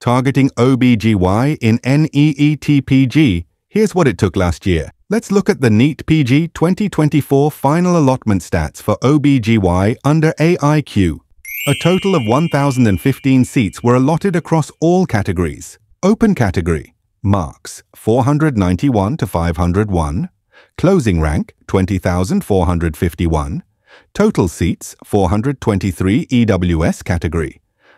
targeting OBGY in NEETPG, here's what it took last year. Let's look at the NEET PG 2024 final allotment stats for OBGY under AIQ. A total of 1,015 seats were allotted across all categories. Open category, marks 491 to 501, closing rank 20,451, total seats 423 EWS category,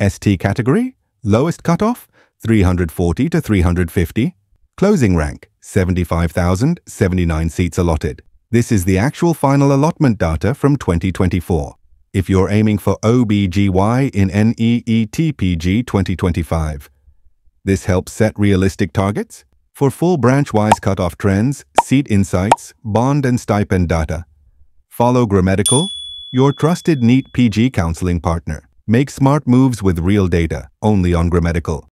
ST category, lowest cutoff 340 to 350, closing rank 75,079 seats allotted. This is the actual final allotment data from 2024. If you're aiming for OBGY in NEETPG 2025, this helps set realistic targets for full branch-wise cutoff trends, seat insights, bond and stipend data. Follow Grammatical, your trusted NEET PG counseling partner. Make smart moves with real data, only on Grammatical.